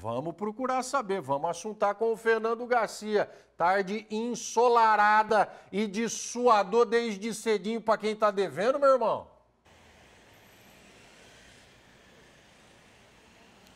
Vamos procurar saber, vamos assuntar com o Fernando Garcia. Tarde ensolarada e de suador desde cedinho para quem está devendo, meu irmão.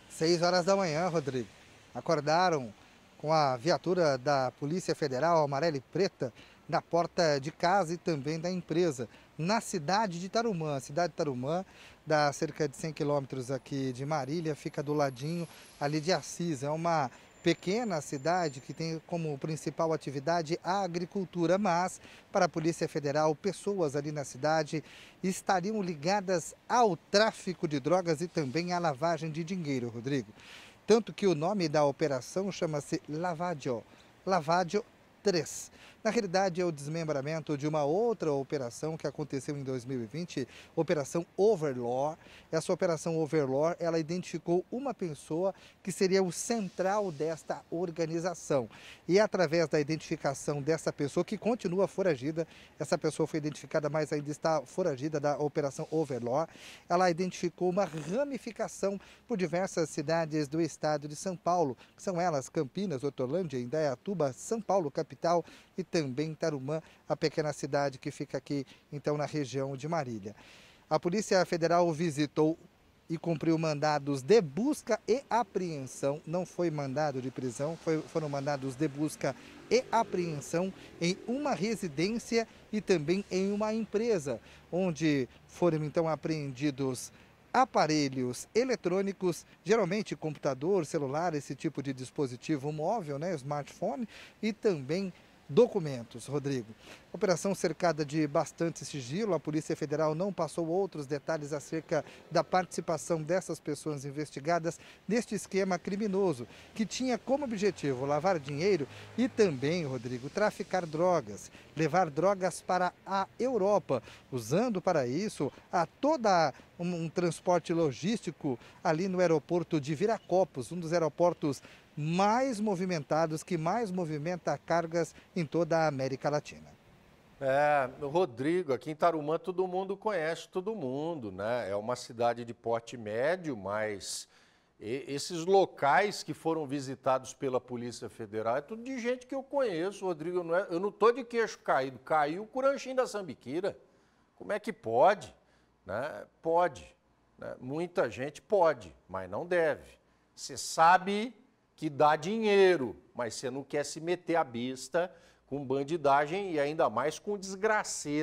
Seis horas da manhã, Rodrigo. Acordaram com a viatura da Polícia Federal, amarela e preta, da porta de casa e também da empresa, na cidade de Tarumã. A cidade de Tarumã dá cerca de 100 quilômetros aqui de Marília, fica do ladinho ali de Assis. É uma pequena cidade que tem como principal atividade a agricultura, mas para a Polícia Federal, pessoas ali na cidade estariam ligadas ao tráfico de drogas e também à lavagem de dinheiro, Rodrigo. Tanto que o nome da operação chama-se Lavadio, Lavadio 3. Na realidade, é o desmembramento de uma outra operação que aconteceu em 2020, Operação Overlord. Essa Operação Overlord, ela identificou uma pessoa que seria o central desta organização. E é através da identificação dessa pessoa, que continua foragida, essa pessoa foi identificada, mas ainda está foragida da Operação Overlord, ela identificou uma ramificação por diversas cidades do estado de São Paulo, que são elas Campinas, Hortolândia, Indaiatuba, São Paulo, capital e também Tarumã, a pequena cidade que fica aqui, então, na região de Marília. A Polícia Federal visitou e cumpriu mandados de busca e apreensão. Não foi mandado de prisão, foi, foram mandados de busca e apreensão em uma residência e também em uma empresa, onde foram então apreendidos aparelhos eletrônicos, geralmente computador, celular, esse tipo de dispositivo móvel, né, smartphone, e também documentos, Rodrigo. Operação cercada de bastante sigilo, a Polícia Federal não passou outros detalhes acerca da participação dessas pessoas investigadas neste esquema criminoso, que tinha como objetivo lavar dinheiro e também, Rodrigo, traficar drogas, levar drogas para a Europa, usando para isso a toda a um, um transporte logístico ali no aeroporto de Viracopos, um dos aeroportos mais movimentados, que mais movimenta cargas em toda a América Latina. É, Rodrigo, aqui em Tarumã todo mundo conhece todo mundo, né? É uma cidade de porte médio, mas esses locais que foram visitados pela Polícia Federal é tudo de gente que eu conheço, Rodrigo. Eu não é, estou de queixo caído. Caiu o Curanchim da Sambiquira. Como é que pode? Né? Pode. Né? Muita gente pode, mas não deve. Você sabe que dá dinheiro, mas você não quer se meter à besta com bandidagem e ainda mais com desgraceira.